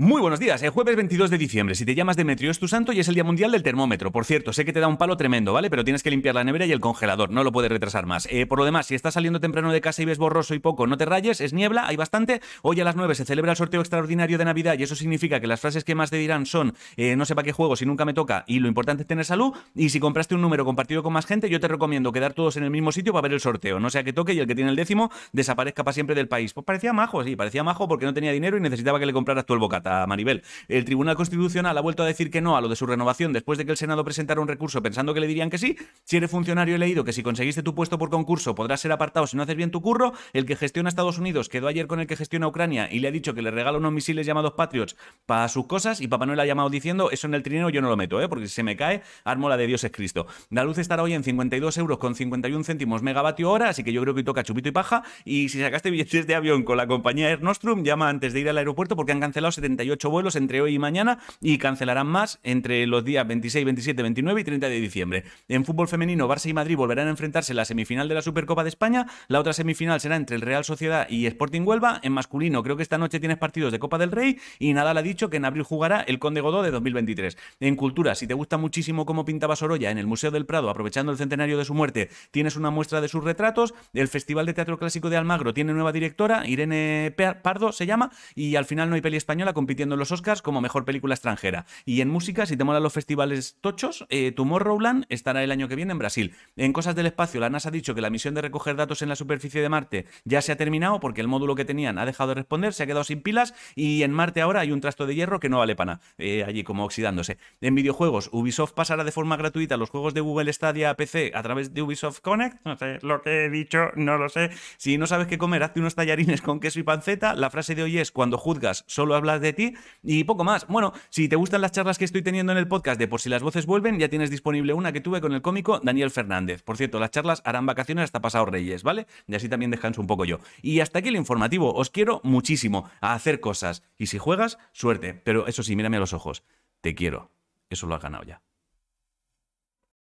Muy buenos días, el jueves 22 de diciembre. Si te llamas Demetrio es tu santo y es el Día Mundial del Termómetro. Por cierto, sé que te da un palo tremendo, ¿vale? Pero tienes que limpiar la nevera y el congelador, no lo puedes retrasar más. Eh, por lo demás, si estás saliendo temprano de casa y ves borroso y poco, no te rayes, es niebla, hay bastante. Hoy a las 9 se celebra el sorteo extraordinario de Navidad y eso significa que las frases que más te dirán son eh, no sé para qué juego si nunca me toca y lo importante es tener salud. Y si compraste un número compartido con más gente, yo te recomiendo quedar todos en el mismo sitio para ver el sorteo. No sea que toque y el que tiene el décimo desaparezca para siempre del país. Pues parecía majo, sí, parecía majo porque no tenía dinero y necesitaba que le compraras tú el bocata. Maribel. El Tribunal Constitucional ha vuelto a decir que no a lo de su renovación después de que el Senado presentara un recurso pensando que le dirían que sí. Si eres funcionario he leído que si conseguiste tu puesto por concurso podrás ser apartado si no haces bien tu curro. El que gestiona Estados Unidos quedó ayer con el que gestiona Ucrania y le ha dicho que le regala unos misiles llamados Patriots para sus cosas y Papá Noel ha llamado diciendo eso en el trineo yo no lo meto, ¿eh? porque si se me cae, armo la de Dios es Cristo. La luz estará hoy en 52 euros con 51 céntimos megavatio hora, así que yo creo que toca chupito y paja. Y si sacaste billetes de avión con la compañía Air llama antes de ir al aeropuerto porque han cancelado 70 vuelos entre hoy y mañana y cancelarán más entre los días 26, 27, 29 y 30 de diciembre. En fútbol femenino, Barça y Madrid volverán a enfrentarse en la semifinal de la Supercopa de España. La otra semifinal será entre el Real Sociedad y Sporting Huelva. En masculino, creo que esta noche tienes partidos de Copa del Rey y Nadal ha dicho que en abril jugará el Conde Godó de 2023. En cultura, si te gusta muchísimo cómo pintaba Sorolla en el Museo del Prado, aprovechando el centenario de su muerte, tienes una muestra de sus retratos. El Festival de Teatro Clásico de Almagro tiene nueva directora, Irene Pardo se llama, y al final no hay peli española con compitiendo los Oscars como mejor película extranjera. Y en música, si te molan los festivales tochos, eh, Tomorrowland estará el año que viene en Brasil. En cosas del espacio, la NASA ha dicho que la misión de recoger datos en la superficie de Marte ya se ha terminado porque el módulo que tenían ha dejado de responder, se ha quedado sin pilas y en Marte ahora hay un trasto de hierro que no vale pana, eh, allí como oxidándose. En videojuegos, Ubisoft pasará de forma gratuita los juegos de Google Stadia a PC a través de Ubisoft Connect. No sé, lo que he dicho, no lo sé. Si no sabes qué comer, hazte unos tallarines con queso y panceta. La frase de hoy es, cuando juzgas, solo hablas de y poco más. Bueno, si te gustan las charlas que estoy teniendo en el podcast de Por si las voces vuelven, ya tienes disponible una que tuve con el cómico Daniel Fernández. Por cierto, las charlas harán vacaciones hasta pasado Reyes, ¿vale? Y así también descanso un poco yo. Y hasta aquí el informativo. Os quiero muchísimo a hacer cosas. Y si juegas, suerte. Pero eso sí, mírame a los ojos. Te quiero. Eso lo has ganado ya.